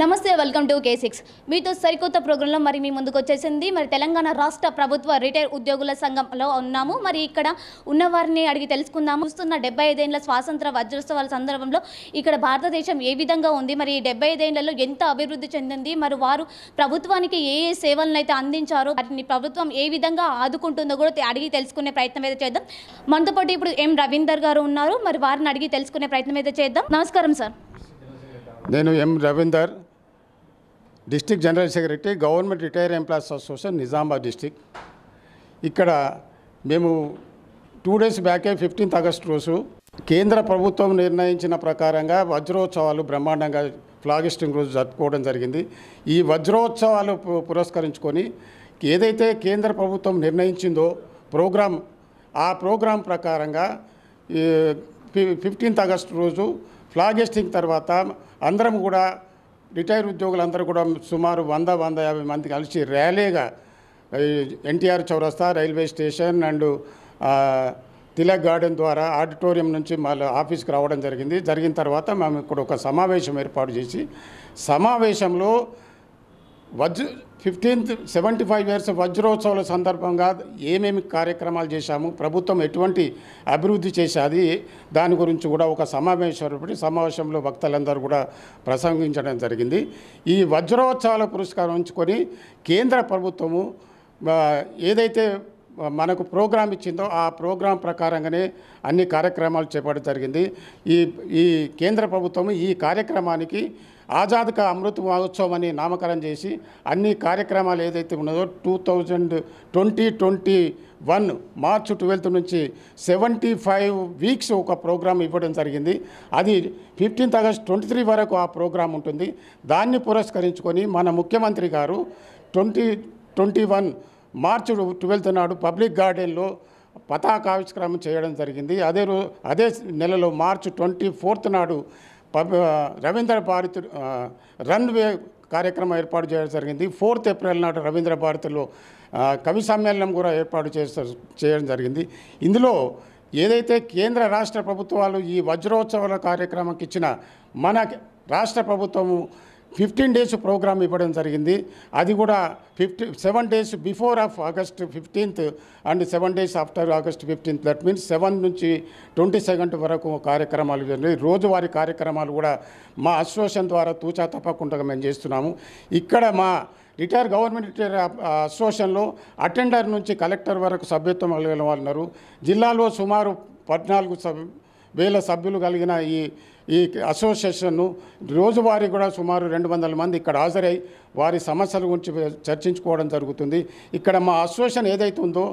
నమస్తే welcome to K six మీతో సరికొత్త ప్రోగ్రాంలో మరి మీ ముందుకు వచ్చేసింది మరి తెలంగాణ రాష్ట్ర ప్రభుత్వ రిటైర్ ఉద్యోగుల సంఘంలో ఉన్నాము మరి ఇక్కడ ఉన్నవారిని అడిగి తెలుసుకుందాము చూస్తున్న డెబ్బై ఐదేళ్ల స్వాతంత్ర వజ్రోత్సవాల సందర్భంలో ఇక్కడ భారతదేశం ఏ విధంగా ఉంది మరి డెబ్బై ఐదేళ్లలో ఎంత అభివృద్ధి చెందింది మరి వారు ప్రభుత్వానికి ఏ ఏ సేవలను అయితే అందించారో వాటిని ప్రభుత్వం ఏ విధంగా ఆదుకుంటుందో కూడా అడిగి తెలుసుకునే ప్రయత్నం అయితే చేద్దాం మనతో పాటు ఇప్పుడు ఎం రవీందర్ గారు ఉన్నారు మరి వారిని అడిగి తెలుసుకునే ప్రయత్నం అయితే చేద్దాం నమస్కారం సార్ నేను M Ravinder district general secretary government retire employees association Nizamabad district ఇక్కడ మేము టూ డేస్ బ్యాకే ఫిఫ్టీన్త్ ఆగస్ట్ రోజు కేంద్ర ప్రభుత్వం నిర్ణయించిన ప్రకారంగా వజ్రోత్సవాలు బ్రహ్మాండంగా ఫ్లాగిస్టింగ్ రోజు జరుపుకోవడం జరిగింది ఈ వజ్రోత్సవాలు పురస్కరించుకొని ఏదైతే కేంద్ర ప్రభుత్వం నిర్ణయించిందో ప్రోగ్రాం ఆ ప్రోగ్రాం ప్రకారంగా ఫిఫ్టీన్త్ ఆగస్ట్ రోజు ఫ్లాగిస్టింగ్ తర్వాత అందరం కూడా రిటైర్ ఉద్యోగులందరూ కూడా సుమారు వంద వంద యాభై మంది కలిసి ర్యాలీగా ఎన్టీఆర్ చౌరస్తా railway station and Tilak garden ద్వారా ఆడిటోరియం నుంచి మళ్ళీ ఆఫీస్కి రావడం జరిగింది జరిగిన తర్వాత మేము ఇక్కడ ఒక సమావేశం ఏర్పాటు చేసి సమావేశంలో వజ్ ఫిఫ్టీన్త్ సెవెంటీ ఫైవ్ ఇయర్స్ వజ్రోత్సవాల సందర్భంగా ఏమేమి కార్యక్రమాలు చేశాము ప్రభుత్వం ఎటువంటి అభివృద్ధి చేసేది దాని గురించి కూడా ఒక సమావేశం సమావేశంలో వక్తలందరూ కూడా ప్రసంగించడం జరిగింది ఈ వజ్రోత్సవాల పురస్కారం ఉంచుకొని కేంద్ర ప్రభుత్వము ఏదైతే మనకు ప్రోగ్రాం ఇచ్చిందో ఆ ప్రోగ్రాం ప్రకారంగానే అన్ని కార్యక్రమాలు చేపట్టడం జరిగింది ఈ ఈ కేంద్ర ప్రభుత్వం ఈ కార్యక్రమానికి ఆజాద్ కా అమృత్ మహోత్సవం అని నామకరణం చేసి అన్ని కార్యక్రమాలు ఏదైతే ఉన్నదో two thousand twenty twenty one March twelfth నుంచి సెవెంటీ ఫైవ్ వీక్స్ ఒక ప్రోగ్రాం ఇవ్వడం జరిగింది అది ఫిఫ్టీన్త్ ఆగస్ట్ ట్వంటీ త్రీ వరకు ఆ ప్రోగ్రాం ఉంటుంది దాన్ని పురస్కరించుకొని మన ముఖ్యమంత్రి గారు twenty twenty one March twelfth నాడు పబ్లిక్ గార్డెన్లో పతాకావిష్కరణ చేయడం జరిగింది అదే రో అదే నెలలో మార్చ్ ట్వంటీ ఫోర్త్ నాడు రవీంద్ర భారతి రన్వే కార్యక్రమం ఏర్పాటు చేయడం జరిగింది ఫోర్త్ ఏప్రిల్ నాడు రవీంద్ర భారతిలో కవి సమ్మేళనం కూడా ఏర్పాటు చేస్త చేయడం జరిగింది ఇందులో ఏదైతే కేంద్ర రాష్ట్ర ప్రభుత్వాలు ఈ వజ్రోత్సవాల కార్యక్రమంకి ఇచ్చిన మన రాష్ట్ర ప్రభుత్వము ఫిఫ్టీన్ డేస్ ప్రోగ్రామ్ ఇవ్వడం జరిగింది అది కూడా fifty seven days before of August fifteenth and seven days after August fifteenth that means seven నుంచి ట్వంటీ సెకండ్ వరకు కార్యక్రమాలు జరిగినాయి రోజువారి కార్యక్రమాలు కూడా మా అసోసియేషన్ ద్వారా తూచా తప్పకుండా మేము చేస్తున్నాము ఇక్కడ మా రిటైర్ గవర్నమెంట్ రిటైర్ అసోసియేషన్లో అటెండర్ నుంచి కలెక్టర్ వరకు సభ్యత్వం కలిగిన వాళ్ళు ఉన్నారు జిల్లాలో సుమారు పద్నాలుగు వేల సభ్యులు కలిగిన ఈ ఈ అసోసియేషన్ను రోజువారీ కూడా సుమారు రెండు వందల మంది ఇక్కడ హాజరై వారి సమస్యల గురించి చర్చించుకోవడం జరుగుతుంది ఇక్కడ మా అసోసియేషన్ ఏదైతే ఉందో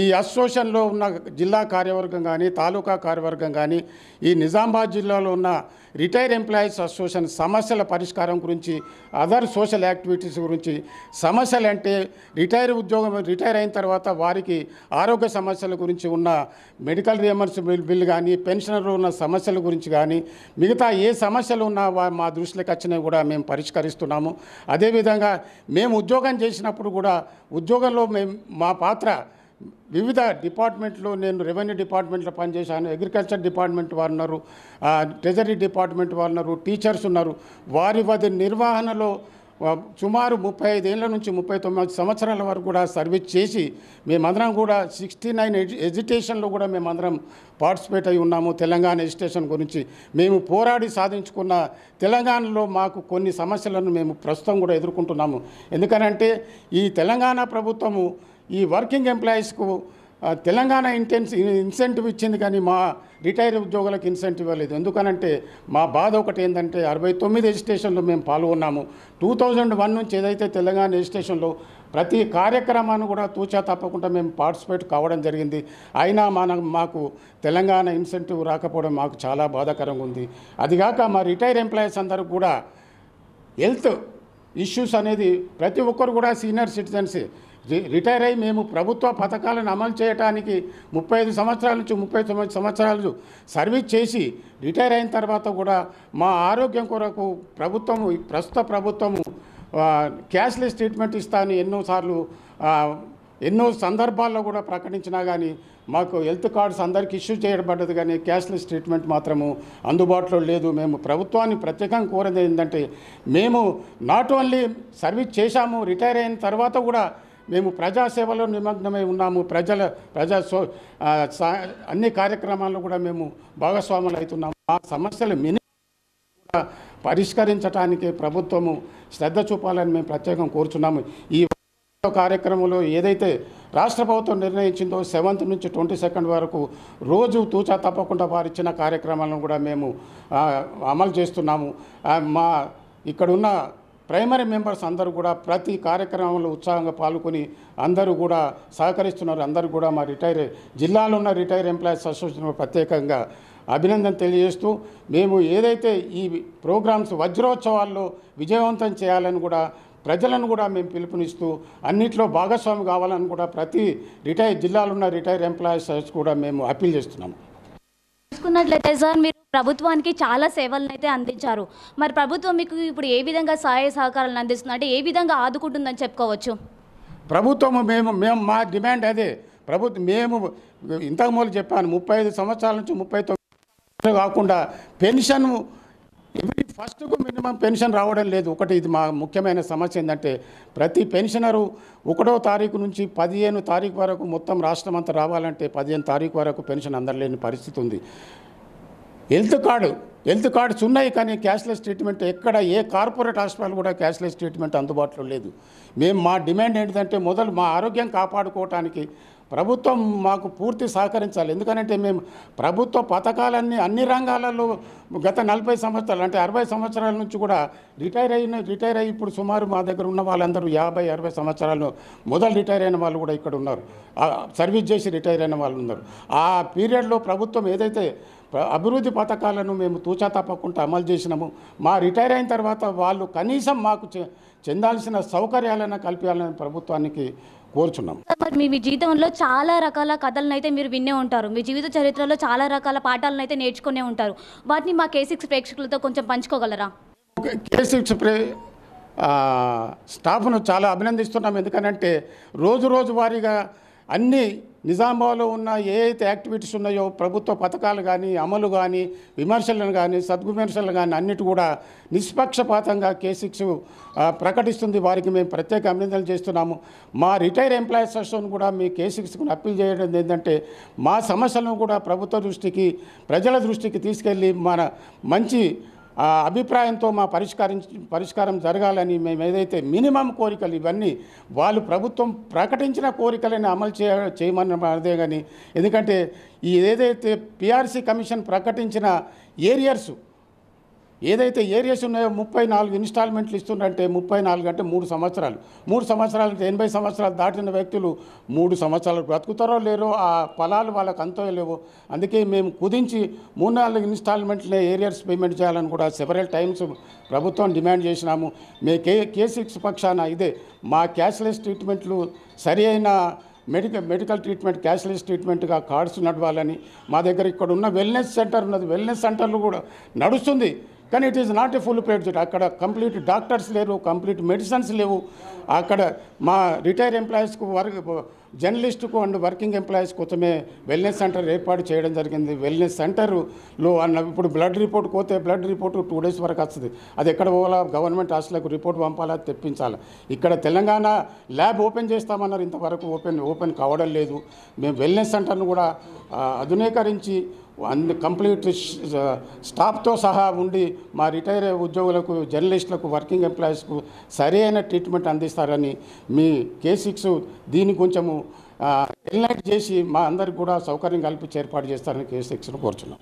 ఈ అసోసియేషన్లో ఉన్న జిల్లా కార్యవర్గం కానీ తాలూకా కార్యవర్గం కానీ ఈ నిజామాబాద్ జిల్లాలో ఉన్న రిటైర్ ఎంప్లాయీస్ అసోసియేషన్ సమస్యల పరిష్కారం గురించి అదర్ సోషల్ యాక్టివిటీస్ గురించి సమస్యలు అంటే రిటైర్ ఉద్యోగం రిటైర్ అయిన తర్వాత వారికి ఆరోగ్య సమస్యల గురించి ఉన్న మెడికల్ రియంబర్స్ బిల్ కానీ పెన్షనర్లు ఉన్న సమస్యల గురించి కానీ మిగతా ఏ సమస్యలు ఉన్నా మా దృష్టిలోకి వచ్చినా కూడా మేము పరిష్కరిస్తున్నాము అదేవిధంగా అదేవిధంగా మేము ఉద్యోగం చేసినప్పుడు కూడా ఉద్యోగంలో మేము మా పాత్ర వివిధ డిపార్ట్మెంట్లో నేను రెవెన్యూ డిపార్ట్మెంట్లో పనిచేశాను అగ్రికల్చర్ డిపార్ట్మెంట్ వారు ఉన్నారు ట్రెజరీ డిపార్ట్మెంట్ వారు ఉన్నారు టీచర్స్ ఉన్నారు వారి వారి నిర్వహణలో సుమారు ముప్పై ఐదేళ్ల నుంచి ముప్పై తొమ్మిది సంవత్సరాల వరకు కూడా సర్వీస్ చేసి మేమందరం కూడా సిక్స్టీ నైన్ ఎడ్యుటేషన్లో కూడా మేమందరం పార్టిసిపేట్ అయి ఉన్నాము తెలంగాణ ఎడ్యుటేషన్ గురించి మేము పోరాడి సాధించుకున్న తెలంగాణలో మాకు కొన్ని సమస్యలను మేము ప్రస్తుతం కూడా ఎదుర్కొంటున్నాము ఎందుకనంటే ఈ తెలంగాణ ప్రభుత్వము ఈ వర్కింగ్ ఎంప్లాయీస్కు తెలంగాణ ఇంటెన్స్ ఇన్సెంటివ్ ఇచ్చింది కానీ మా రిటైర్ ఉద్యోగులకు ఇన్సెంటివ్ ఇవ్వలేదు ఎందుకనంటే మా బాధ ఒకటి ఏంటంటే అరవై తొమ్మిది రిజిస్ట్రేషన్లో మేము పాల్గొన్నాము టూ థౌజండ్ వన్ నుంచి ఏదైతే తెలంగాణ రిజిస్ట్రేషన్లో ప్రతి కార్యక్రమాన్ని కూడా తూచా తప్పకుండా మేము పార్టిసిపేట్ కావడం జరిగింది అయినా మన మాకు తెలంగాణ ఇన్సెంటివ్ రాకపోవడం మాకు చాలా బాధాకరంగా ఉంది అదిగాక మా రిటైర్ ఎంప్లాయీస్ అందరూ కూడా హెల్త్ ఇష్యూస్ అనేది ప్రతి ఒక్కరు కూడా సీనియర్ సిటిజన్స్ రిటైర్ అయి మేము ప్రభుత్వ పథకాలను అమలు చేయడానికి ముప్పై ఐదు సంవత్సరాల నుంచి ముప్పై తొమ్మిది సంవత్సరాలు సర్వీస్ చేసి రిటైర్ అయిన తర్వాత కూడా మా ఆరోగ్యం కొరకు ప్రభుత్వము ప్రస్తుత ప్రభుత్వము క్యాష్లెస్ ట్రీట్మెంట్ ఇస్తాను ఎన్నోసార్లు ఎన్నో సందర్భాల్లో కూడా ప్రకటించినా కానీ మాకు హెల్త్ కార్డ్స్ అందరికీ ఇష్యూ చేయబడ్డది కానీ క్యాష్లెస్ ట్రీట్మెంట్ మాత్రము అందుబాటులో లేదు మేము ప్రభుత్వాన్ని ప్రత్యేకంగా కోరేది ఏంటంటే మేము నాట్ ఓన్లీ సర్వీస్ చేశాము రిటైర్ అయిన తర్వాత కూడా మేము ప్రజాసేవలో నిమగ్నమై ఉన్నాము ప్రజల ప్రజా అన్ని కార్యక్రమాల్లో కూడా మేము భాగస్వాములు అవుతున్నాము ఆ సమస్యలు మిని పరిష్కరించడానికి ప్రభుత్వము శ్రద్ధ చూపాలని మేము ప్రత్యేకం కోరుచున్నాము ఈ కార్యక్రమంలో ఏదైతే రాష్ట్ర ప్రభుత్వం నిర్ణయించిందో సెవెంత్ నుంచి ట్వంటీ సెకండ్ వరకు రోజు తూచా తప్పకుండా ఇచ్చిన కార్యక్రమాలను కూడా మేము అమలు చేస్తున్నాము మా ఇక్కడున్న ప్రైమరీ మెంబర్స్ అందరూ కూడా ప్రతి కార్యక్రమంలో ఉత్సాహంగా పాల్గొని అందరూ కూడా సహకరిస్తున్నారు అందరూ కూడా మా రిటైర్ జిల్లాలో ఉన్న రిటైర్ ఎంప్లాయీస్ అసోసియేషన్ ప్రత్యేకంగా అభినందన తెలియజేస్తూ మేము ఏదైతే ఈ ప్రోగ్రామ్స్ వజ్రోత్సవాల్లో విజయవంతం చేయాలని కూడా ప్రజలను కూడా మేము పిలుపునిస్తూ అన్నిట్లో భాగస్వామి కావాలని కూడా ప్రతి రిటైర్ జిల్లాలో ఉన్న రిటైర్ ఎంప్లాయీస్ కూడా మేము అప్పీల్ చేస్తున్నాము చూసుకున్నట్లయితే సార్ మీరు ప్రభుత్వానికి చాలా సేవలను అయితే అందించారు మరి ప్రభుత్వం మీకు ఇప్పుడు ఏ విధంగా సహాయ సహకారాలను అందిస్తుంది అంటే ఏ విధంగా ఆదుకుంటుందని చెప్పుకోవచ్చు ప్రభుత్వం మేము మేము మా డిమాండ్ అదే ప్రభుత్వం మేము ఇంతకుముందు చెప్పాను ముప్పై ఐదు సంవత్సరాల నుంచి ముప్పై తొమ్మిది కాకుండా పెన్షన్ ఫస్ట్కు మినిమం పెన్షన్ రావడం లేదు ఒకటి ఇది మా ముఖ్యమైన సమస్య ఏంటంటే ప్రతి పెన్షనరు ఒకటో తారీఖు నుంచి పదిహేను తారీఖు వరకు మొత్తం రాష్ట్రం అంతా రావాలంటే పదిహేను తారీఖు వరకు పెన్షన్ అందరలేని పరిస్థితి ఉంది హెల్త్ కార్డు హెల్త్ కార్డ్స్ ఉన్నాయి కానీ క్యాష్లెస్ ట్రీట్మెంట్ ఎక్కడ ఏ కార్పొరేట్ హాస్పిటల్ కూడా క్యాష్లెస్ ట్రీట్మెంట్ అందుబాటులో లేదు మేము మా డిమాండ్ ఏంటంటే మొదలు మా ఆరోగ్యం కాపాడుకోవటానికి ప్రభుత్వం మాకు పూర్తి సహకరించాలి ఎందుకంటే మేము ప్రభుత్వ పథకాలన్నీ అన్ని రంగాలలో గత నలభై సంవత్సరాలు అంటే అరవై సంవత్సరాల నుంచి కూడా రిటైర్ అయిన రిటైర్ అయ్యి ఇప్పుడు సుమారు మా దగ్గర ఉన్న వాళ్ళందరూ యాభై అరవై సంవత్సరాలు మొదలు రిటైర్ అయిన వాళ్ళు కూడా ఇక్కడ ఉన్నారు సర్వీస్ చేసి రిటైర్ అయిన వాళ్ళు ఉన్నారు ఆ పీరియడ్లో ప్రభుత్వం ఏదైతే అభివృద్ధి పథకాలను మేము తూచా తప్పకుండా అమలు చేసినాము మా రిటైర్ అయిన తర్వాత వాళ్ళు కనీసం మాకు చెందాల్సిన సౌకర్యాలను కల్పించాలని ప్రభుత్వానికి కోరుచున్నాం మీ జీవితంలో చాలా రకాల కథలను అయితే మీరు విన్నే ఉంటారు మీ జీవిత చరిత్రలో చాలా రకాల పాఠాలను అయితే నేర్చుకునే ఉంటారు వాటిని మా కేసిక్స్ ప్రేక్షకులతో కొంచెం పంచుకోగలరా కేసిక్స్ ప్రే స్టాఫ్ను చాలా అభినందిస్తున్నాం ఎందుకనంటే రోజు రోజు వారీగా అన్నీ నిజామాబాద్లో ఉన్న ఏ అయితే యాక్టివిటీస్ ఉన్నాయో ప్రభుత్వ పథకాలు కానీ అమలు కానీ విమర్శలను కానీ సద్విమర్శలు కానీ అన్నిటి కూడా నిష్పక్షపాతంగా కేసిక్స్ ప్రకటిస్తుంది వారికి మేము ప్రత్యేక అభినందనలు చేస్తున్నాము మా రిటైర్ ఎంప్లాయీస్ అసోసియేషన్ కూడా మీ కేసిక్స్కు అప్పీల్ చేయడం ఏంటంటే మా సమస్యలను కూడా ప్రభుత్వ దృష్టికి ప్రజల దృష్టికి తీసుకెళ్ళి మన మంచి అభిప్రాయంతో మా పరిష్కరించి పరిష్కారం జరగాలని మేము ఏదైతే మినిమం కోరికలు ఇవన్నీ వాళ్ళు ప్రభుత్వం ప్రకటించిన కోరికలని అమలు చేయ చేయమన్నదే అదే కానీ ఎందుకంటే ఈ ఏదైతే పిఆర్సీ కమిషన్ ప్రకటించిన ఏరియర్సు ఏదైతే ఏరియాస్ ఉన్నాయో ముప్పై నాలుగు ఇన్స్టాల్మెంట్లు ఇస్తుండే ముప్పై నాలుగు అంటే మూడు సంవత్సరాలు మూడు సంవత్సరాలు అంటే ఎనభై సంవత్సరాలు దాటిన వ్యక్తులు మూడు సంవత్సరాలు బ్రతుకుతారో లేరో ఆ ఫలాలు వాళ్ళకి అంతో లేవో అందుకే మేము కుదించి మూడు నాలుగు ఇన్స్టాల్మెంట్లే ఏరియర్స్ పేమెంట్ చేయాలని కూడా సెవరల్ టైమ్స్ ప్రభుత్వం డిమాండ్ చేసినాము మే కే కేసిక్స్ పక్షాన ఇదే మా క్యాష్లెస్ ట్రీట్మెంట్లు సరి అయిన మెడికల్ మెడికల్ ట్రీట్మెంట్ క్యాష్లెస్ ట్రీట్మెంట్గా కార్డ్స్ నడవాలని మా దగ్గర ఇక్కడ ఉన్న వెల్నెస్ సెంటర్ ఉన్నది వెల్నెస్ సెంటర్లు కూడా నడుస్తుంది కానీ it is not a full plate అక్కడ కంప్లీట్ డాక్టర్స్ లేరు కంప్లీట్ మెడిసిన్స్ లేవు అక్కడ మా రిటైర్ ఎంప్లాయీస్కు వర్క్ జర్నలిస్టుకు అండ్ వర్కింగ్ ఎంప్లాయీస్ కోసమే వెల్నెస్ సెంటర్ ఏర్పాటు చేయడం జరిగింది వెల్నెస్ సెంటర్లో అన్న ఇప్పుడు బ్లడ్ రిపోర్ట్ పోతే బ్లడ్ రిపోర్ట్ టూ డేస్ వరకు వస్తుంది అది ఎక్కడ పోవాలా గవర్నమెంట్ హాస్టల్కు రిపోర్ట్ పంపాలా తెప్పించాలా ఇక్కడ తెలంగాణ ల్యాబ్ ఓపెన్ చేస్తామన్నారు ఇంతవరకు ఓపెన్ ఓపెన్ కావడం లేదు మేము వెల్నెస్ సెంటర్ను కూడా ఆధునీకరించి అన్ని కంప్లీట్ స్టాఫ్తో సహా ఉండి మా రిటైర్ ఉద్యోగులకు జర్నలిస్టులకు వర్కింగ్ ఎంప్లాయీస్కు సరైన ట్రీట్మెంట్ అందిస్తారని మీ కే సిక్స్ దీని కొంచెము హెల్లైట్ చేసి మా అందరికి కూడా సౌకర్యం కల్పించి ఏర్పాటు చేస్తారని కే సిక్స్ను కోరుచున్నాం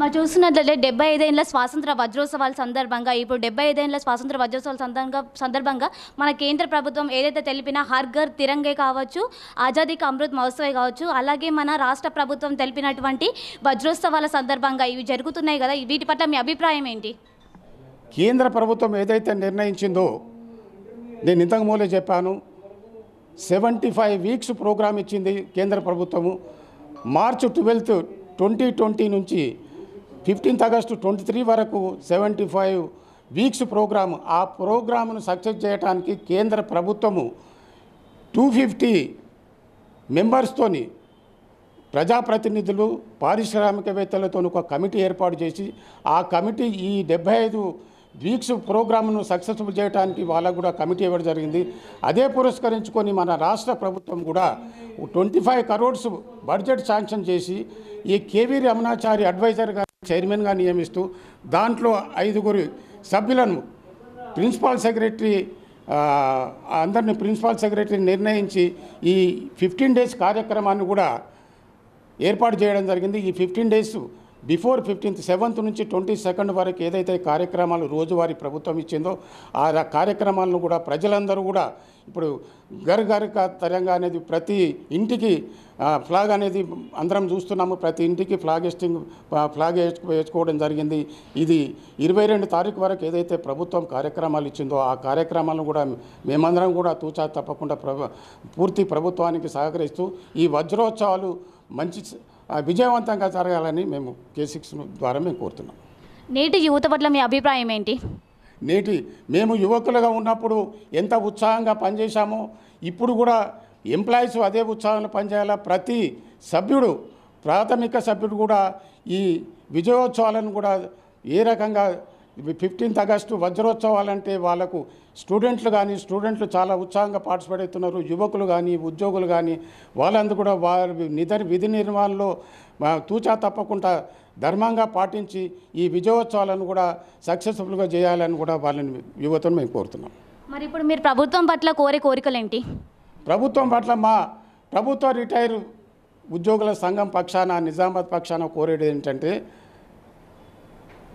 మా చూస్తున్నట్లయితే డెబ్బై ఐదేళ్ల స్వాతంత్ర వజ్రోత్సవాల సందర్భంగా ఇప్పుడు డెబ్బై ఐదేళ్ల స్వాతంత్ర వజ్రోత్సవాల సందర్భంగా సందర్భంగా మన కేంద్ర ప్రభుత్వం ఏదైతే తెలిపిన హర్ ఘర్ తిరంగే కావచ్చు ఆజాదీ కా అమృత్ మహోత్సవే కావచ్చు అలాగే మన రాష్ట్ర ప్రభుత్వం తెలిపినటువంటి వజ్రోత్సవాల సందర్భంగా ఇవి జరుగుతున్నాయి కదా వీటి పట్ల మీ అభిప్రాయం ఏంటి కేంద్ర ప్రభుత్వం ఏదైతే నిర్ణయించిందో నేను ఇంతకు మూలే చెప్పాను సెవెంటీ ఫైవ్ వీక్స్ ప్రోగ్రామ్ ఇచ్చింది కేంద్ర ప్రభుత్వము మార్చ్ ట్వెల్త్ ట్వంటీ ట్వంటీ నుంచి ఫిఫ్టీన్త్ ఆగస్టు ట్వంటీ త్రీ వరకు సెవెంటీ ఫైవ్ వీక్స్ ప్రోగ్రాము ఆ ప్రోగ్రామును సక్సెస్ చేయడానికి కేంద్ర ప్రభుత్వము టూ ఫిఫ్టీ మెంబర్స్తోని ప్రజాప్రతినిధులు పారిశ్రామికవేత్తలతో ఒక కమిటీ ఏర్పాటు చేసి ఆ కమిటీ ఈ డెబ్బై ఐదు వీక్స్ ప్రోగ్రామ్ను సక్సెస్ఫుల్ చేయడానికి వాళ్ళకు కూడా కమిటీ ఇవ్వడం జరిగింది అదే పురస్కరించుకొని మన రాష్ట్ర ప్రభుత్వం కూడా twenty five crores budget sanction చేసి ఈ కేవీ రమణాచారి అడ్వైజర్గా చైర్మన్గా నియమిస్తూ దాంట్లో ఐదుగురు సభ్యులను ప్రిన్సిపాల్ సెక్రటరీ అందరిని ప్రిన్సిపాల్ సెక్రటరీ నిర్ణయించి ఈ ఫిఫ్టీన్ డేస్ కార్యక్రమాన్ని కూడా ఏర్పాటు చేయడం జరిగింది ఈ fifteen days before fifteenth seventh నుంచి ట్వంటీ సెకండ్ వరకు ఏదైతే కార్యక్రమాలు రోజువారీ ప్రభుత్వం ఇచ్చిందో ఆ కార్యక్రమాలను కూడా ప్రజలందరూ కూడా ఇప్పుడు గర్ గర్ తరంగా అనేది ప్రతి ఇంటికి ఫ్లాగ్ అనేది అందరం చూస్తున్నాము ప్రతి ఇంటికి ఫ్లాగ్ వేస్టింగ్ ఫ్లాగ్ వేసుకోవడం జరిగింది ఇది ఇరవై రెండు తారీఖు వరకు ఏదైతే ప్రభుత్వం కార్యక్రమాలు ఇచ్చిందో ఆ కార్యక్రమాలను కూడా మేమందరం కూడా తూచా తప్పకుండా పూర్తి ప్రభుత్వానికి సహకరిస్తూ ఈ వజ్రోత్సవాలు మంచి విజయవంతంగా జరగాలని మేము కే సిక్స్ ద్వారా మేము కోరుతున్నాం నేటి యువత పట్ల మీ అభిప్రాయం ఏంటి నేటి మేము యువకులుగా ఉన్నప్పుడు ఎంత ఉత్సాహంగా పనిచేశామో ఇప్పుడు కూడా ఎంప్లాయీస్ అదే ఉత్సాహంలో పనిచేయాలా ప్రతి సభ్యుడు ప్రాథమిక సభ్యుడు కూడా ఈ విజయోత్సవాలను కూడా ఏ రకంగా ఫిఫ్టీన్త్ ఆగస్టు వజ్రోత్సవాలంటే వాళ్ళకు స్టూడెంట్లు కానీ స్టూడెంట్లు చాలా ఉత్సాహంగా పార్టిసిపేట్ అవుతున్నారు యువకులు కానీ ఉద్యోగులు కానీ వాళ్ళందరూ కూడా వారి నిధర్ విధి నిర్మాణంలో తూచా తప్పకుండా ధర్మంగా పాటించి ఈ విజయోత్సవాలను కూడా సక్సెస్ఫుల్గా చేయాలని కూడా వాళ్ళని యువతను మేము కోరుతున్నాం మరి ఇప్పుడు మీరు ప్రభుత్వం పట్ల కోరే కోరికలు ఏంటి ప్రభుత్వం పట్ల మా ప్రభుత్వ రిటైర్ ఉద్యోగుల సంఘం పక్షాన నిజామాబాద్ పక్షాన కోరేది ఏంటంటే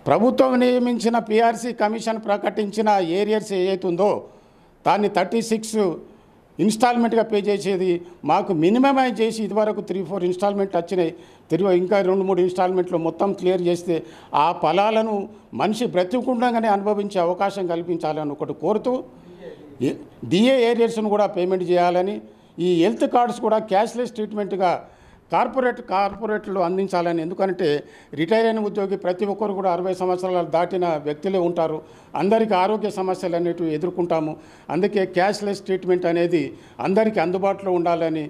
ప్రభుత్వం నియమించిన పిఆర్సీ కమిషన్ ప్రకటించిన ఏరియర్స్ ఏదైతుందో దాన్ని థర్టీ సిక్స్ ఇన్స్టాల్మెంట్గా పే చేసేది మాకు మినిమమైజ్ చేసి ఇదివరకు త్రీ ఫోర్ ఇన్స్టాల్మెంట్ వచ్చినాయి తిరిగి ఇంకా రెండు మూడు ఇన్స్టాల్మెంట్లు మొత్తం క్లియర్ చేస్తే ఆ ఫలాలను మనిషి బ్రతికుండగానే అనుభవించే అవకాశం కల్పించాలని ఒకటి కోరుతూ డిఏ ఏరియర్స్ను కూడా పేమెంట్ చేయాలని ఈ హెల్త్ కార్డ్స్ కూడా క్యాష్లెస్ ట్రీట్మెంట్గా కార్పొరేట్ కార్పొరేట్లు అందించాలని ఎందుకంటే రిటైర్ అయిన ఉద్యోగి ప్రతి ఒక్కరు కూడా అరవై సంవత్సరాలు దాటిన వ్యక్తులే ఉంటారు అందరికీ ఆరోగ్య సమస్యలు అనేటివి ఎదుర్కొంటాము అందుకే క్యాష్లెస్ ట్రీట్మెంట్ అనేది అందరికీ అందుబాటులో ఉండాలని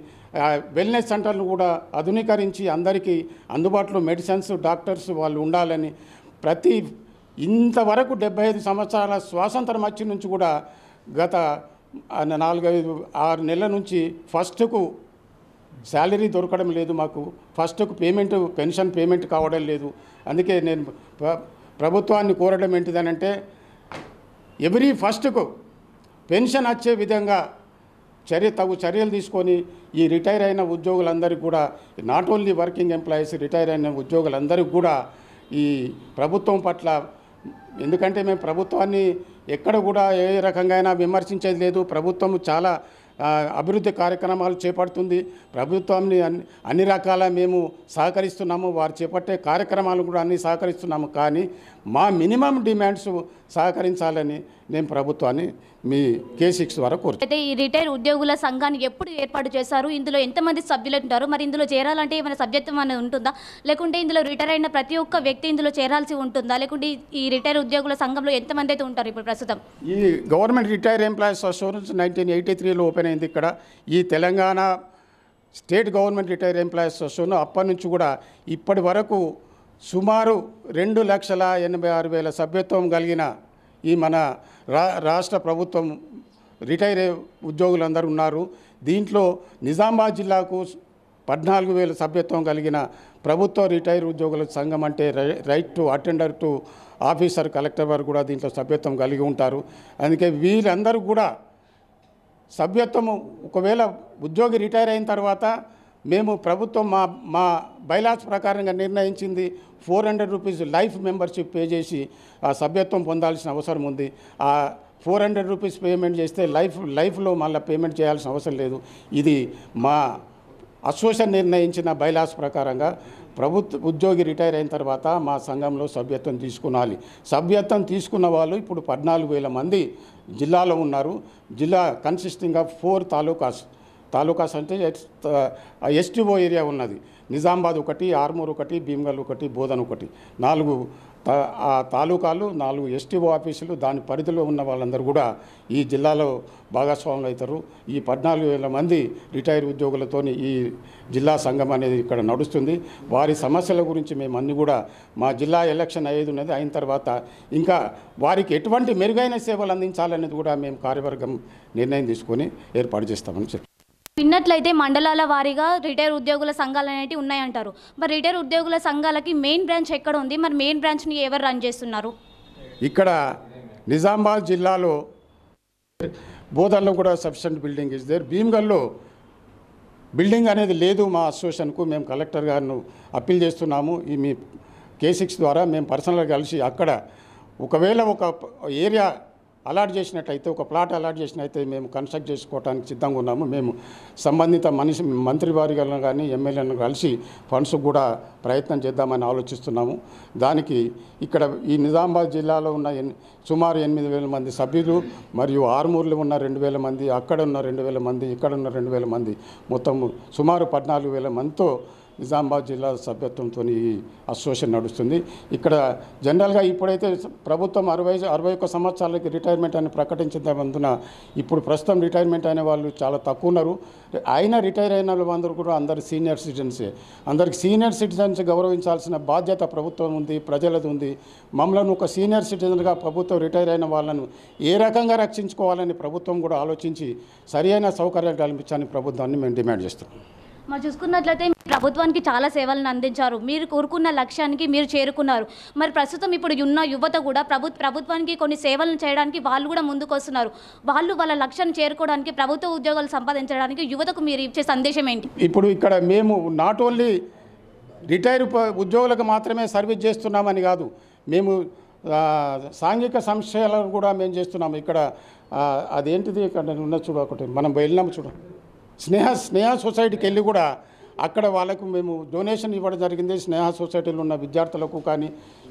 వెల్నెస్ సెంటర్లు కూడా ఆధునీకరించి అందరికీ అందుబాటులో మెడిసిన్స్ డాక్టర్స్ వాళ్ళు ఉండాలని ప్రతి ఇంతవరకు డెబ్బై ఐదు సంవత్సరాల స్వాతంత్రం వచ్చి నుంచి కూడా గత నాలుగైదు ఆరు నెలల నుంచి ఫస్ట్కు శాలరీ దొరకడం లేదు మాకు ఫస్ట్కు పేమెంట్ పెన్షన్ పేమెంట్ కావడం లేదు అందుకే నేను ప్రభుత్వాన్ని కోరడం ఏంటిదనంటే ఎవరీ ఫస్ట్కు పెన్షన్ వచ్చే విధంగా చర్య తగు చర్యలు తీసుకొని ఈ రిటైర్ అయిన ఉద్యోగులందరికీ కూడా not only working employees retire అయిన ఉద్యోగులందరికీ కూడా ఈ ప్రభుత్వం పట్ల ఎందుకంటే మేము ప్రభుత్వాన్ని ఎక్కడ కూడా ఏ రకంగా విమర్శించేది లేదు ప్రభుత్వం చాలా అభివృద్ధి కార్యక్రమాలు చేపడుతుంది ప్రభుత్వాన్ని అన్ని రకాల మేము సహకరిస్తున్నాము వారు చేపట్టే కార్యక్రమాలు కూడా అన్ని సహకరిస్తున్నాము కానీ మా మినిమం డిమాండ్స్ సహకరించాలని నేను ప్రభుత్వాన్ని మీ కే సిక్స్ ద్వారా కోరు అయితే ఈ రిటైర్ ఉద్యోగుల సంఘాన్ని ఎప్పుడు ఏర్పాటు చేశారు ఇందులో ఎంతమంది సభ్యులు ఉంటారు మరి ఇందులో చేరాలంటే ఏమైనా సభ్యత్వం అనేది ఉంటుందా లేకుంటే ఇందులో రిటైర్ అయిన ప్రతి ఒక్క వ్యక్తి ఇందులో చేరాల్సి ఉంటుందా లేకుంటే ఈ రిటైర్ ఉద్యోగుల సంఘంలో ఎంతమంది అయితే ఉంటారు ఇప్పుడు ప్రస్తుతం ఈ government retire employees association nineteen eighty త్రీలో ఓపెన్ అయింది ఇక్కడ ఈ Telangana state government retire employees association అప్పటి నుంచి కూడా ఇప్పటి వరకు సుమారు రెండు లక్షల ఎనభై ఆరు వేల సభ్యత్వం కలిగిన ఈ మన రా రాష్ట్ర ప్రభుత్వం రిటైర్ ఉద్యోగులందరూ ఉన్నారు దీంట్లో నిజామాబాద్ జిల్లాకు పద్నాలుగు వేల సభ్యత్వం కలిగిన ప్రభుత్వ రిటైర్ ఉద్యోగుల సంఘం అంటే right to attender to officer collector వారు కూడా దీంట్లో సభ్యత్వం కలిగి ఉంటారు అందుకే వీరందరూ కూడా సభ్యత్వము ఒకవేళ ఉద్యోగి రిటైర్ అయిన తర్వాత మేము ప్రభుత్వం మా మా బైలాస్ ప్రకారంగా నిర్ణయించింది four hundred rupees life membership pay చేసి ఆ సభ్యత్వం పొందాల్సిన అవసరం ఉంది ఆ ఫోర్ హండ్రెడ్ రూపీస్ పేమెంట్ చేస్తే లైఫ్ లైఫ్లో మళ్ళీ పేమెంట్ చేయాల్సిన అవసరం లేదు ఇది మా అసోసియేషన్ నిర్ణయించిన బైలాస్ ప్రకారంగా ప్రభుత్వ ఉద్యోగి రిటైర్ అయిన తర్వాత మా సంఘంలో సభ్యత్వం తీసుకునాలి సభ్యత్వం తీసుకున్న వాళ్ళు ఇప్పుడు పద్నాలుగు వేల మంది జిల్లాలో ఉన్నారు జిల్లా consisting of four talukas talukas అంటే ఎస్టీఓ ఏరియా ఉన్నది నిజామాబాద్ ఒకటి ఆర్మూర్ ఒకటి భీమగల్ ఒకటి బోధన్ ఒకటి నాలుగు ఆ తాలూకాలు నాలుగు ఎస్టీఓ ఆఫీసులు దాని పరిధిలో ఉన్న వాళ్ళందరూ కూడా ఈ జిల్లాలో భాగస్వాములు అవుతారు ఈ పద్నాలుగు వేల మంది రిటైర్ ఉద్యోగులతో ఈ జిల్లా సంఘం అనేది ఇక్కడ నడుస్తుంది వారి సమస్యల గురించి మేము అన్నీ కూడా మా జిల్లా ఎలక్షన్ అయ్యేది ఉన్నది అయిన తర్వాత ఇంకా వారికి ఎటువంటి మెరుగైన సేవలు అందించాలనేది కూడా మేము కార్యవర్గం నిర్ణయం తీసుకొని ఏర్పాటు చేస్తామని చెప్పి విన్నట్లయితే మండలాల వారీగా రిటైర్ ఉద్యోగుల సంఘాలు అనేవి ఉన్నాయంటారు మరి రిటైర్ ఉద్యోగుల సంఘాలకి మెయిన్ బ్రాంచ్ ఎక్కడ ఉంది మరి మెయిన్ బ్రాంచ్ని ఎవరు రన్ చేస్తున్నారు ఇక్కడ నిజామాబాద్ జిల్లాలో బోధనలో కూడా సఫిషియంట్ బిల్డింగ్ ఇస్ దేర్ భీమ్గల్లో బిల్డింగ్ అనేది లేదు మా అసోసియేషన్కు మేము కలెక్టర్ గారిను అప్పీల్ చేస్తున్నాము ఈ మీ కే సిక్స్ ద్వారా మేము పర్సనల్గా కలిసి అక్కడ ఒకవేళ ఒక ఏరియా అలాట్ చేసినట్లయితే ఒక ప్లాట్ అలాట్ చేసినట్టయితే మేము కన్స్ట్రక్ట్ చేసుకోవడానికి సిద్ధంగా ఉన్నాము మేము సంబంధిత మనిషి మంత్రి వారిలను కానీ ఎమ్మెల్యేలను కలిసి ఫండ్స్ కూడా ప్రయత్నం చేద్దామని ఆలోచిస్తున్నాము దానికి ఇక్కడ ఈ నిజామాబాద్ జిల్లాలో ఉన్న సుమారు ఎనిమిది వేల మంది సభ్యులు మరియు ఆరుమూర్లు ఉన్న రెండు వేల మంది అక్కడ ఉన్న రెండు వేల మంది ఇక్కడ ఉన్న రెండు వేల మంది మొత్తం సుమారు పద్నాలుగు వేల మందితో నిజామాబాద్ జిల్లా సభ్యత్వంతో ఈ అసోసియేషన్ నడుస్తుంది ఇక్కడ జనరల్గా ఇప్పుడైతే ప్రభుత్వం అరవై అరవై ఒక్క సంవత్సరాలకి రిటైర్మెంట్ అని ప్రకటించిన ఇప్పుడు ప్రస్తుతం రిటైర్మెంట్ అయిన వాళ్ళు చాలా తక్కువ ఉన్నారు అయినా రిటైర్ అయిన వాళ్ళందరూ కూడా అందరు సీనియర్ సిటిజన్సే అందరికి సీనియర్ సిటిజన్స్ గౌరవించాల్సిన బాధ్యత ప్రభుత్వం ఉంది ప్రజలది ఉంది మమ్మల్ని ఒక సీనియర్ సిటిజన్గా ప్రభుత్వం రిటైర్ అయిన వాళ్ళను ఏ రకంగా రక్షించుకోవాలని ప్రభుత్వం కూడా ఆలోచించి సరి అయిన సౌకర్యాలు కల్పించాలని ప్రభుత్వాన్ని మేము డిమాండ్ చేస్తున్నాం మరి చూసుకున్నట్లయితే ప్రభుత్వానికి చాలా సేవలను అందించారు మీరు కోరుకున్న లక్ష్యానికి మీరు చేరుకున్నారు మరి ప్రస్తుతం ఇప్పుడు ఉన్న యువత కూడా ప్రభు ప్రభుత్వానికి కొన్ని సేవలను చేయడానికి వాళ్ళు కూడా ముందుకు వస్తున్నారు వాళ్ళు వాళ్ళ లక్ష్యాన్ని చేరుకోవడానికి ప్రభుత్వ ఉద్యోగాలు సంపాదించడానికి యువతకు మీరు ఇచ్చే సందేశం ఏంటి ఇప్పుడు ఇక్కడ మేము నాట్ ఓన్లీ రిటైర్ ఉద్యోగులకు మాత్రమే సర్వీస్ చేస్తున్నామని కాదు మేము సాంఘిక సంశయాలను కూడా మేము చేస్తున్నాము ఇక్కడ అదేంటిది ఇక్కడ ఉన్న చూడ ఒకటి మనం వెళ్ళినాము చూడండి స్నేహ స్నేహ సొసైటీకి వెళ్ళి కూడా అక్కడ వాళ్ళకు మేము డొనేషన్ ఇవ్వడం జరిగింది స్నేహ సొసైటీలో ఉన్న విద్యార్థులకు కానీ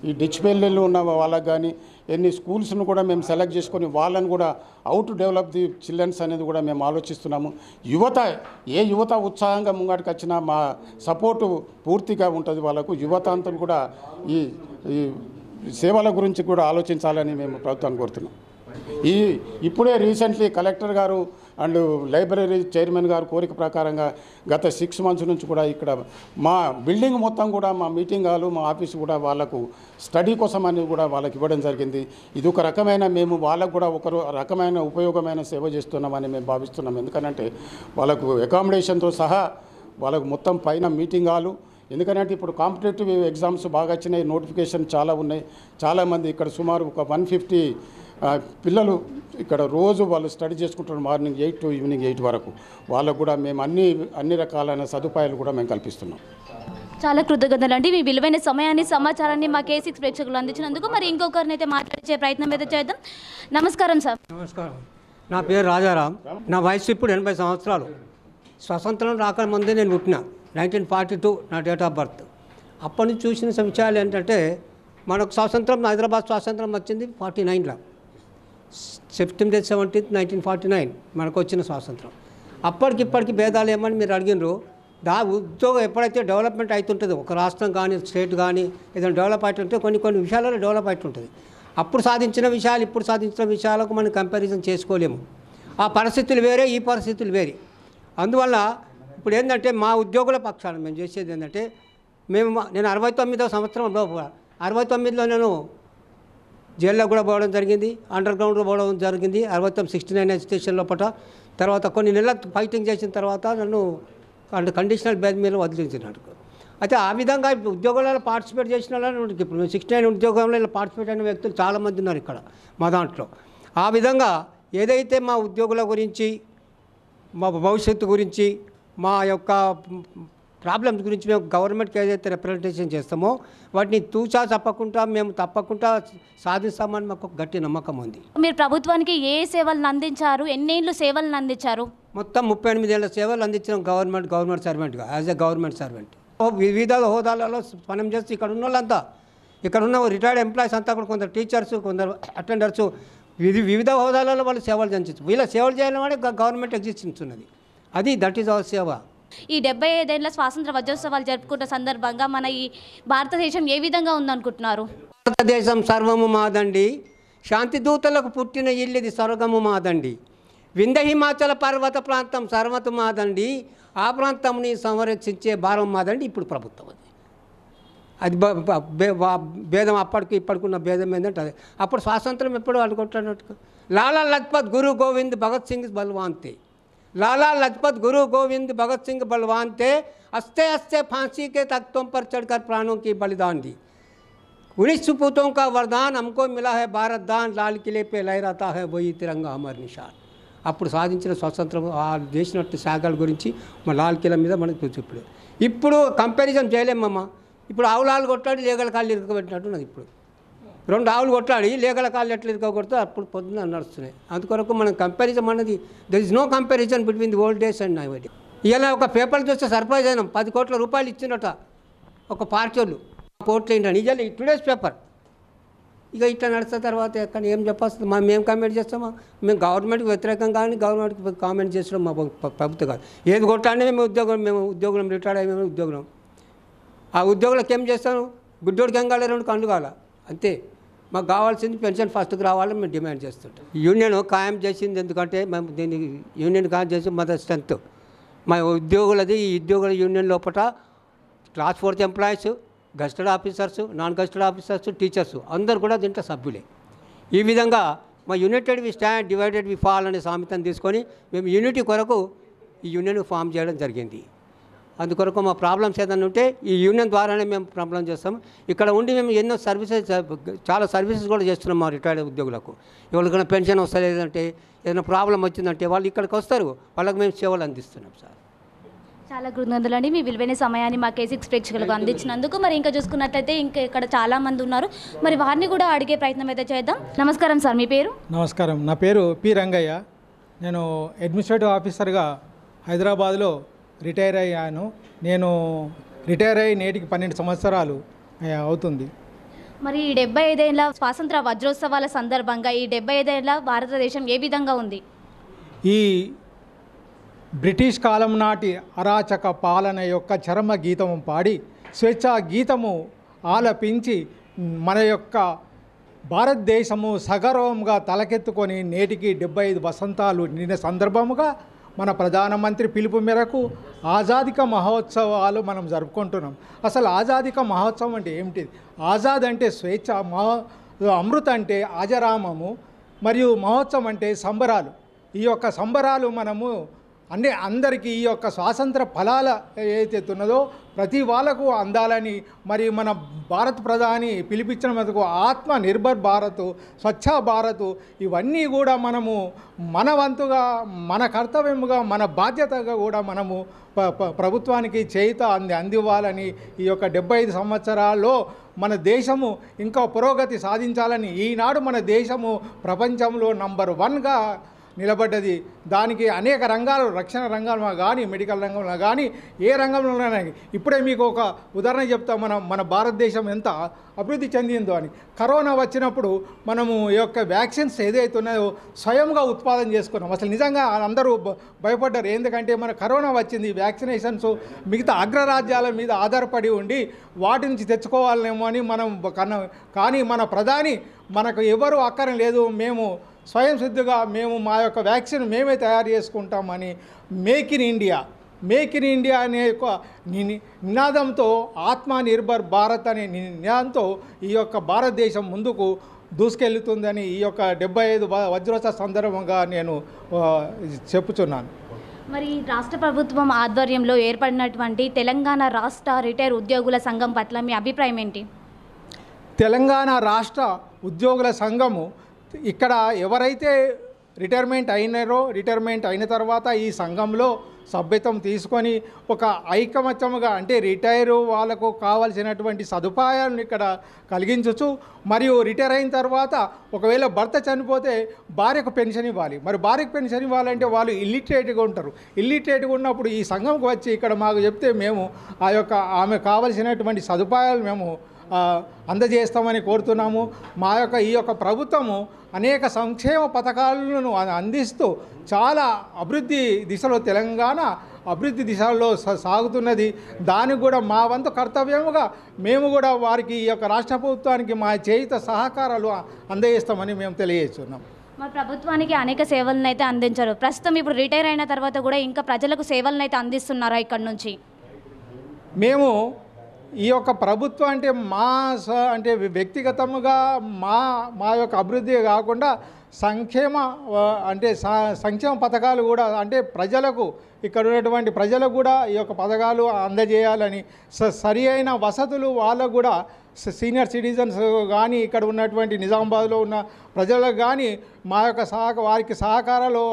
ఈ పెళ్ళిళ్ళు ఉన్న వాళ్ళకు కానీ ఎన్ని స్కూల్స్ను కూడా మేము సెలెక్ట్ చేసుకొని వాళ్ళని కూడా అవుట్ డెవలప్ ది చిల్డ్రన్స్ అనేది కూడా మేము ఆలోచిస్తున్నాము యువత ఏ యువత ఉత్సాహంగా ముంగాటికి వచ్చినా మా సపోర్టు పూర్తిగా ఉంటుంది వాళ్ళకు యువత అంతా కూడా ఈ ఈ సేవల గురించి కూడా ఆలోచించాలని మేము ప్రభుత్వాన్ని కోరుతున్నాం ఈ ఇప్పుడే రీసెంట్లీ కలెక్టర్ గారు అండ్ లైబ్రరీ చైర్మన్ గారు కోరిక ప్రకారంగా గత సిక్స్ మంత్స్ నుంచి కూడా ఇక్కడ మా బిల్డింగ్ మొత్తం కూడా మా మీటింగ్ హాలు మా ఆఫీస్ కూడా వాళ్ళకు స్టడీ కోసం అనేది కూడా వాళ్ళకి ఇవ్వడం జరిగింది ఇది ఒక రకమైన మేము వాళ్ళకు కూడా ఒక రకమైన ఉపయోగమైన సేవ చేస్తున్నామని మేము భావిస్తున్నాం ఎందుకంటే వాళ్ళకు అకామిడేషన్తో సహా వాళ్ళకు మొత్తం పైన మీటింగ్ హాలు ఎందుకంటే ఇప్పుడు కాంపిటేటివ్ ఎగ్జామ్స్ బాగా వచ్చినాయి నోటిఫికేషన్ చాలా ఉన్నాయి చాలామంది ఇక్కడ సుమారు ఒక వన్ ఫిఫ్టీ పిల్లలు ఇక్కడ రోజు వాళ్ళు స్టడీ చేసుకుంటారు morning eight to evening eight వరకు వాళ్ళకు కూడా మేము అన్ని అన్ని రకాలైన సదుపాయాలు కూడా మేము కల్పిస్తున్నాం చాలా కృతజ్ఞతలు అండి మీ విలువైన సమయాన్ని సమాచారాన్ని మా సిక్స్ ప్రేక్షకులు అందించినందుకు మరి ఇంకొకరిని అయితే మాట్లాడే ప్రయత్నం అయితే చేద్దాం నమస్కారం సార్ నమస్కారం నా పేరు రాజారాం నా వయసు ఇప్పుడు ఎనభై సంవత్సరాలు స్వతంత్రం ముందే నేను పుట్టిన నైన్టీన్ ఫార్టీ టూ నా డేట్ ఆఫ్ బర్త్ అప్పటి నుంచి చూసిన విషయాలు ఏంటంటే మనకు స్వాతంత్రం హైదరాబాద్ స్వాతంత్రం వచ్చింది ఫార్టీ నైన్లో September seventeenth nineteen forty nine మనకు వచ్చిన స్వాతంత్రం అప్పటికిప్పటికి భేదాలు ఏమని మీరు అడిగినారు దా ఉద్యోగం ఎప్పుడైతే డెవలప్మెంట్ అవుతుంటుంది ఒక రాష్ట్రం కానీ స్టేట్ కానీ ఏదైనా డెవలప్ అయితే కొన్ని కొన్ని విషయాలలో డెవలప్ ఉంటుంది అప్పుడు సాధించిన విషయాలు ఇప్పుడు సాధించిన విషయాలకు మనం కంపారిజన్ చేసుకోలేము ఆ పరిస్థితులు వేరే ఈ పరిస్థితులు వేరే అందువల్ల ఇప్పుడు ఏంటంటే మా ఉద్యోగుల పక్షాన మేము చేసేది ఏంటంటే మేము నేను అరవై తొమ్మిదో సంవత్సరం అరవై తొమ్మిదిలో నేను జైల్లో కూడా పోవడం జరిగింది అండర్ గ్రౌండ్లో పోవడం జరిగింది అరవత్తం సిక్స్టీ నైన్ స్టేషన్ లోపల తర్వాత కొన్ని నెలల ఫైటింగ్ చేసిన తర్వాత నన్ను అండ్ కండిషనల్ బెయిల్ మీద వదిలించినాడు అయితే ఆ విధంగా ఉద్యోగాలలో పార్టిసిపేట్ చేసిన వాళ్ళని ఇప్పుడు సిక్స్టీ నైన్ ఉద్యోగంలో ఇలా పార్టిసిపేట్ అయిన వ్యక్తులు చాలామంది ఉన్నారు ఇక్కడ మా దాంట్లో ఆ విధంగా ఏదైతే మా ఉద్యోగుల గురించి మా భవిష్యత్తు గురించి మా యొక్క ప్రాబ్లమ్స్ గురించి మేము గవర్నమెంట్కి ఏదైతే రిప్రజెంటేషన్ చేస్తామో వాటిని తూచా తప్పకుండా మేము తప్పకుండా సాధిస్తామని మాకు గట్టి నమ్మకం ఉంది మీరు ప్రభుత్వానికి ఏ సేవలను అందించారు ఎన్నేళ్ళు సేవలను అందించారు మొత్తం ముప్పై ఎనిమిది ఏళ్ళ సేవలు అందించిన గవర్నమెంట్ గవర్నమెంట్ సర్వెంట్గా యాజ్ ఎ గవర్నమెంట్ సర్వెంట్ వివిధ హోదాలలో పనం చేస్తూ ఇక్కడ ఉన్న వాళ్ళంతా ఇక్కడ ఉన్న రిటైర్డ్ ఎంప్లాయీస్ అంతా కూడా కొందరు టీచర్స్ కొందరు అటెండర్స్ వివిధ వివిధ హోదాలలో వాళ్ళు సేవలు చేయించు వీళ్ళ సేవలు చేయాలని గవర్నమెంట్ ఎగ్జిస్టెన్స్ ఉన్నది అది దట్ ఈజ్ అవర్ సేవ ఈ డెబ్బై ఐదేళ్ల స్వాతంత్ర వజ్రోత్సవాలు జరుపుకున్న సందర్భంగా మన ఈ భారతదేశం ఏ విధంగా ఉందనుకుంటున్నారు భారతదేశం సర్వము మాదండి శాంతిదూతలకు పుట్టిన ఇల్లుది స్వర్గము మాదండి వింద హిమాచల పర్వత ప్రాంతం సర్వతం మాదండి ఆ ప్రాంతంని సంరక్షించే భారం మాదండి ఇప్పుడు ప్రభుత్వం అది అది భేదం అప్పటికి ఇప్పటికున్న భేదం ఏంటంటే అది అప్పుడు స్వాతంత్రం ఎప్పుడు అనుకుంటున్నట్టు లాలా లజ్పత్ గురు గోవింద్ భగత్ సింగ్ బల్వాంతి लाला लजपत गुरु गोविंद भगत सिंह बलवान थे हंसते हंसते फांसी के तख्तों पर चढ़कर प्राणों की बलिदान दी उड़ीस सुपूतों का वरदान हमको मिला है भारत दान लाल किले पे लहराता है वही तिरंगा अमर निशान అప్పుడు సాధించిన స్వతంత్రం చేసినట్టు శాఖల గురించి మన లాల్ కిల మీద మనకు తెలుసు ఇప్పుడు ఇప్పుడు కంపారిజన్ చేయలేమమ్మా ఇప్పుడు ఆవులాలు కొట్టాడు లేగల కాళ్ళు రెండు ఆవులు కొట్లాడి లేగల కాళ్ళు ఎట్లా ఇరుకోకూడదు అప్పుడు పొద్దున నడుస్తున్నాయి అందుకొరకు మనం కంపారిజన్ అనేది there is no comparison between the old days and nowadays ఇలా ఒక పేపర్ చూస్తే సర్ప్రైజ్ అయినాం పది కోట్ల రూపాయలు ఇచ్చినట ఒక పార్టీలు వాళ్ళు కోట్లు ఏంటంటే టూ టుడేస్ పేపర్ ఇక ఇట్లా నడిచిన తర్వాత ఎక్కడ ఏం చెప్పాల్సింది మా మేము కామెంట్ చేస్తామా మేము గవర్నమెంట్కి వ్యతిరేకం కానీ గవర్నమెంట్కి కామెంట్ చేసడం మా ప్రభుత్వం కాదు ఏది కొట్టాలనే మేము ఉద్యోగం మేము ఉద్యోగం రిటైర్ అయ్యే ఉద్యోగం ఆ ఉద్యోగులకు ఏం చేస్తాను బిడ్డోడికి ఏం కాలే రెండు కళ్ళు కాల అంతే మాకు కావాల్సింది పెన్షన్ ఫస్ట్కి రావాలని మేము డిమాండ్ చేస్తుంటాం యూనియన్ ఖాయం చేసింది ఎందుకంటే మేము దీన్ని యూనియన్ ఖాయం చేసి మదర్ స్ట్రెంత్ మా ఉద్యోగులది ఈ ఉద్యోగుల యూనియన్ లోపల class fourth employees gazetted officers non gazetted officers teachers అందరు కూడా దీంట్లో సభ్యులే ఈ విధంగా మా united we stand divided we fall అనే సామెతను తీసుకొని మేము యూనిటీ కొరకు ఈ యూనియన్ ఫామ్ చేయడం జరిగింది అందుకొరకు మా ప్రాబ్లమ్స్ ఏదైనా ఉంటే ఈ యూనియన్ ద్వారానే మేము ప్రాబ్లం చేస్తాం ఇక్కడ ఉండి మేము ఎన్నో సర్వీసెస్ చాలా సర్వీసెస్ కూడా చేస్తున్నాం మా రిటైర్డ్ ఉద్యోగులకు ఎవరికైనా పెన్షన్ వస్తలేదంటే ఏదైనా ప్రాబ్లం వచ్చిందంటే వాళ్ళు ఇక్కడికి వస్తారు వాళ్ళకి మేము సేవలు అందిస్తున్నాం సార్ చాలా కృతజ్ఞతలండి మీ విలువైన సమయాన్ని మా కేసీక్స్ ప్రేక్షకులకు అందించినందుకు మరి ఇంకా చూసుకున్నట్లయితే ఇంకా ఇక్కడ చాలా మంది ఉన్నారు మరి వారిని కూడా అడిగే ప్రయత్నం అయితే చేద్దాం నమస్కారం సార్ మీ పేరు నమస్కారం నా పేరు పి రంగయ్య నేను అడ్మినిస్ట్రేటివ్ ఆఫీసర్గా హైదరాబాద్లో రిటైర్ అయ్యాను నేను రిటైర్ అయ్యి నేటికి పన్నెండు సంవత్సరాలు అవుతుంది మరి ఈ డెబ్బై ఐదేళ్ళ స్వాతంత్ర వజ్రోత్సవాల సందర్భంగా ఈ డెబ్బై ఐదేళ్ళ భారతదేశం ఏ విధంగా ఉంది ఈ బ్రిటిష్ కాలం నాటి అరాచక పాలన యొక్క చరమ గీతము పాడి స్వేచ్ఛా గీతము ఆలపించి మన యొక్క భారతదేశము సగర్వంగా తలకెత్తుకొని నేటికి డెబ్బై ఐదు వసంతాలు నిన్న సందర్భముగా మన ప్రధానమంత్రి పిలుపు మేరకు ఆజాదిక మహోత్సవాలు మనం జరుపుకుంటున్నాం అసలు ఆజాదిక మహోత్సవం అంటే ఏమిటి ఆజాద్ అంటే స్వేచ్ఛ మహో అమృత అంటే ఆజరామము మరియు మహోత్సవం అంటే సంబరాలు ఈ యొక్క సంబరాలు మనము అన్ని అందరికీ ఈ యొక్క స్వాతంత్ర ఫలాల ఏదైతే ఉన్నదో ప్రతి వాళ్ళకు అందాలని మరి మన భారత ప్రధాని పిలిపించిన మనకు ఆత్మ నిర్భర్ భారత్ స్వచ్ఛ భారత్ ఇవన్నీ కూడా మనము మన వంతుగా మన కర్తవ్యముగా మన బాధ్యతగా కూడా మనము ప్రభుత్వానికి చేయిత అంది అందివ్వాలని ఈ యొక్క డెబ్బై ఐదు సంవత్సరాల్లో మన దేశము ఇంకా పురోగతి సాధించాలని ఈనాడు మన దేశము ప్రపంచంలో నంబర్ వన్గా నిలబడ్డది దానికి అనేక రంగాలు రక్షణ రంగంలో కానీ మెడికల్ రంగంలో కానీ ఏ రంగంలో కానీ ఇప్పుడే మీకు ఒక ఉదాహరణ చెప్తాం మనం మన భారతదేశం ఎంత అభివృద్ధి చెందిందో అని కరోనా వచ్చినప్పుడు మనము ఈ యొక్క వ్యాక్సిన్స్ ఏదైతే ఉన్నాయో స్వయంగా ఉత్పాదన చేసుకున్నాం అసలు నిజంగా అందరూ భయపడ్డారు ఎందుకంటే మన కరోనా వచ్చింది వ్యాక్సినేషన్స్ మిగతా అగ్రరాజ్యాల మీద ఆధారపడి ఉండి వాటి నుంచి తెచ్చుకోవాలేమో అని మనం కన్నా కానీ మన ప్రధాని మనకు ఎవరు అక్కరం లేదు మేము స్వయం సిద్ధిగా మేము మా యొక్క వ్యాక్సిన్ మేమే తయారు చేసుకుంటామని make in India make in India అనే యొక్క నినాదంతో ఆత్మనిర్భర్ భారత్ అనే నినాదంతో ఈ యొక్క భారతదేశం ముందుకు దూసుకెళ్తుందని ఈ యొక్క డెబ్బై ఐదు వజ్రోత్సవ సందర్భంగా నేను చెప్పుచున్నాను మరి రాష్ట్ర ప్రభుత్వం ఆధ్వర్యంలో ఏర్పడినటువంటి తెలంగాణ రాష్ట్ర రిటైర్ ఉద్యోగుల సంఘం పట్ల మీ అభిప్రాయం ఏంటి తెలంగాణ రాష్ట్ర ఉద్యోగుల సంఘము ఇక్కడ ఎవరైతే రిటైర్మెంట్ అయినారో రిటైర్మెంట్ అయిన తర్వాత ఈ సంఘంలో సభ్యత్వం తీసుకొని ఒక ఐకమత్యముగా అంటే రిటైర్ వాళ్ళకు కావలసినటువంటి సదుపాయాలను ఇక్కడ కలిగించవచ్చు మరియు రిటైర్ అయిన తర్వాత ఒకవేళ భర్త చనిపోతే భార్యకు పెన్షన్ ఇవ్వాలి మరి భార్యకు పెన్షన్ ఇవ్వాలంటే వాళ్ళు ఇల్లిటరేట్గా ఉంటారు ఇల్లిటరేట్గా ఉన్నప్పుడు ఈ సంఘంకు వచ్చి ఇక్కడ మాకు చెప్తే మేము ఆ యొక్క ఆమె కావలసినటువంటి సదుపాయాలు మేము అందజేస్తామని కోరుతున్నాము మా యొక్క ఈ యొక్క ప్రభుత్వము అనేక సంక్షేమ పథకాలను అందిస్తూ చాలా అభివృద్ధి దిశలో తెలంగాణ అభివృద్ధి దిశలో సాగుతున్నది దానికి కూడా మా వంతు కర్తవ్యముగా మేము కూడా వారికి ఈ యొక్క రాష్ట్ర ప్రభుత్వానికి మా చేయుత సహకారాలు అందజేస్తామని మేము తెలియజేస్తున్నాం మా ప్రభుత్వానికి అనేక సేవలను అయితే అందించారు ప్రస్తుతం ఇప్పుడు రిటైర్ అయిన తర్వాత కూడా ఇంకా ప్రజలకు సేవలను అయితే అందిస్తున్నారా ఇక్కడ నుంచి మేము ఈ యొక్క ప్రభుత్వం అంటే మా అంటే వ్యక్తిగతముగా మా మా యొక్క అభివృద్ధి కాకుండా సంక్షేమ అంటే సంక్షేమ పథకాలు కూడా అంటే ప్రజలకు ఇక్కడ ఉన్నటువంటి ప్రజలకు కూడా ఈ యొక్క పథకాలు అందజేయాలని సరి అయిన వసతులు వాళ్ళకు కూడా సీనియర్ సిటిజన్స్ కానీ ఇక్కడ ఉన్నటువంటి నిజామాబాద్లో ఉన్న ప్రజలకు కానీ మా యొక్క సహక వారికి సహకారాలు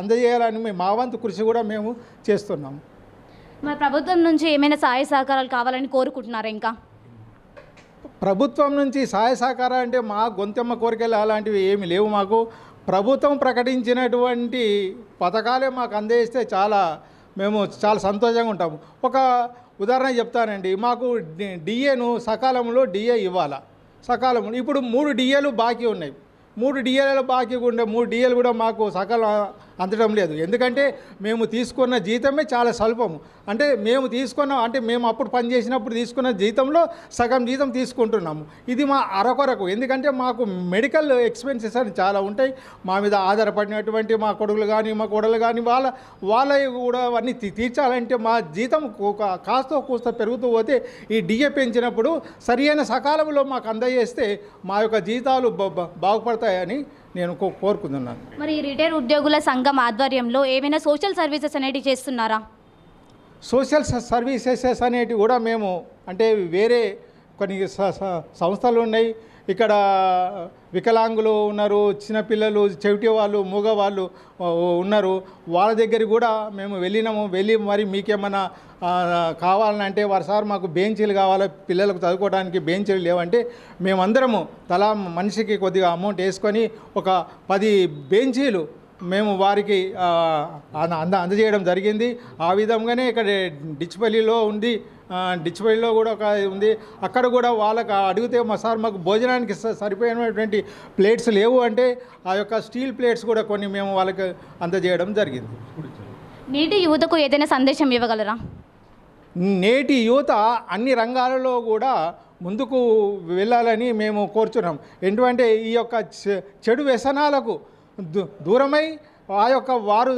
అందజేయాలని మేము మా వంతు కృషి కూడా మేము చేస్తున్నాము మరి ప్రభుత్వం నుంచి ఏమైనా సహాయ సహకారాలు కావాలని కోరుకుంటున్నారా ఇంకా ప్రభుత్వం నుంచి సహాయ సహకారం అంటే మా గొంతెమ్మ కోరికలు అలాంటివి ఏమి లేవు మాకు ప్రభుత్వం ప్రకటించినటువంటి పథకాలే మాకు అందజేస్తే చాలా మేము చాలా సంతోషంగా ఉంటాము ఒక ఉదాహరణ చెప్తానండి మాకు డిఏను సకాలంలో డిఏ ఇవ్వాలా సకాలంలో ఇప్పుడు మూడు డిఏలు బాకీ ఉన్నాయి మూడు డిఏలలో బాకీ ఉండే మూడు డిఏలు కూడా మాకు సకాలం అందడం లేదు ఎందుకంటే మేము తీసుకున్న జీతమే చాలా స్వల్పము అంటే మేము తీసుకున్న అంటే మేము అప్పుడు పనిచేసినప్పుడు తీసుకున్న జీతంలో సగం జీతం తీసుకుంటున్నాము ఇది మా అరకొరకు ఎందుకంటే మాకు మెడికల్ ఎక్స్పెన్సెస్ అని చాలా ఉంటాయి మా మీద ఆధారపడినటువంటి మా కొడుకులు కానీ మా కోడలు కానీ వాళ్ళ వాళ్ళ కూడా అవన్నీ తీర్చాలంటే మా జీతం కాస్త కూస్త పెరుగుతూ పోతే ఈ డిఏ పెంచినప్పుడు సరియైన సకాలంలో మాకు అందజేస్తే మా యొక్క జీతాలు బాగుపడతాయని నేను కోరుకుంటున్నాను మరి రిటైర్ ఉద్యోగుల సంఘం ఆధ్వర్యంలో ఏమైనా సోషల్ సర్వీసెస్ అనేటివి చేస్తున్నారా సోషల్ సర్వీసెస్ అనేటివి కూడా మేము అంటే వేరే కొన్ని సంస్థలు ఉన్నాయి ఇక్కడ వికలాంగులు ఉన్నారు చిన్నపిల్లలు చెవిటి వాళ్ళు మూగవాళ్ళు ఉన్నారు వాళ్ళ దగ్గర కూడా మేము వెళ్ళినాము వెళ్ళి మరి మీకేమన్నా కావాలంటే వారు సార్ మాకు బెంచీలు కావాలి పిల్లలకు చదువుకోవడానికి బెంచీలు లేవంటే మేమందరము తలా మనిషికి కొద్దిగా అమౌంట్ వేసుకొని ఒక పది బెంచీలు మేము వారికి అంద అందజేయడం జరిగింది ఆ విధంగానే ఇక్కడ డిచ్పల్లిలో ఉంది డిచ్పల్లిలో కూడా ఒక ఉంది అక్కడ కూడా వాళ్ళకి అడిగితే మా సార్ మాకు భోజనానికి సరిపోయినటువంటి ప్లేట్స్ లేవు అంటే ఆ యొక్క స్టీల్ ప్లేట్స్ కూడా కొన్ని మేము వాళ్ళకి అందజేయడం జరిగింది నేటి యువతకు ఏదైనా సందేశం ఇవ్వగలరా నేటి యువత అన్ని రంగాలలో కూడా ముందుకు వెళ్ళాలని మేము కోరుచున్నాం ఎందుకంటే ఈ యొక్క చెడు వ్యసనాలకు దూరమై ఆ యొక్క వారు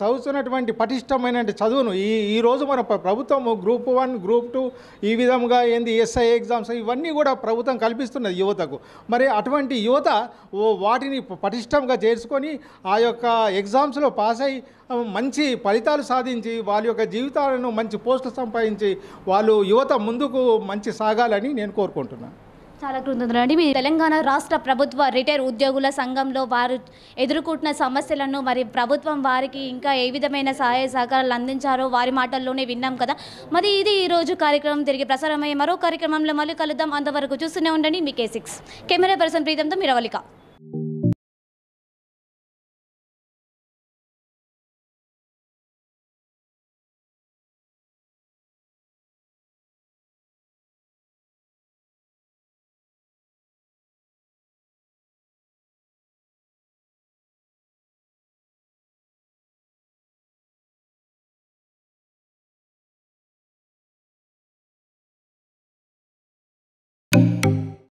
చదువుతున్నటువంటి పటిష్టమైన చదువును ఈ ఈరోజు మన ప్రభుత్వం గ్రూప్ వన్ గ్రూప్ టూ ఈ విధంగా ఏంది ఎస్ఐ ఎగ్జామ్స్ ఇవన్నీ కూడా ప్రభుత్వం కల్పిస్తున్నది యువతకు మరి అటువంటి యువత వాటిని పటిష్టంగా చేర్చుకొని ఆ యొక్క ఎగ్జామ్స్లో పాస్ అయి మంచి ఫలితాలు సాధించి వాళ్ళ యొక్క జీవితాలను మంచి పోస్టులు సంపాదించి వాళ్ళు యువత ముందుకు మంచి సాగాలని నేను కోరుకుంటున్నాను చాలా కృతజ్ఞతలు అండి మీ తెలంగాణ రాష్ట్ర ప్రభుత్వ రిటైర్ ఉద్యోగుల సంఘంలో వారు ఎదుర్కొంటున్న సమస్యలను మరి ప్రభుత్వం వారికి ఇంకా ఏ విధమైన సహాయ సహకారాలు అందించారో వారి మాటల్లోనే విన్నాం కదా మరి ఇది ఈరోజు కార్యక్రమం తిరిగి ప్రసారమయ్యే మరో కార్యక్రమంలో మళ్ళీ కలుద్దాం అంతవరకు చూస్తూనే ఉండండి మీ సిక్స్ కెమెరా పర్సన్ ప్రీతంతో మిరవలిక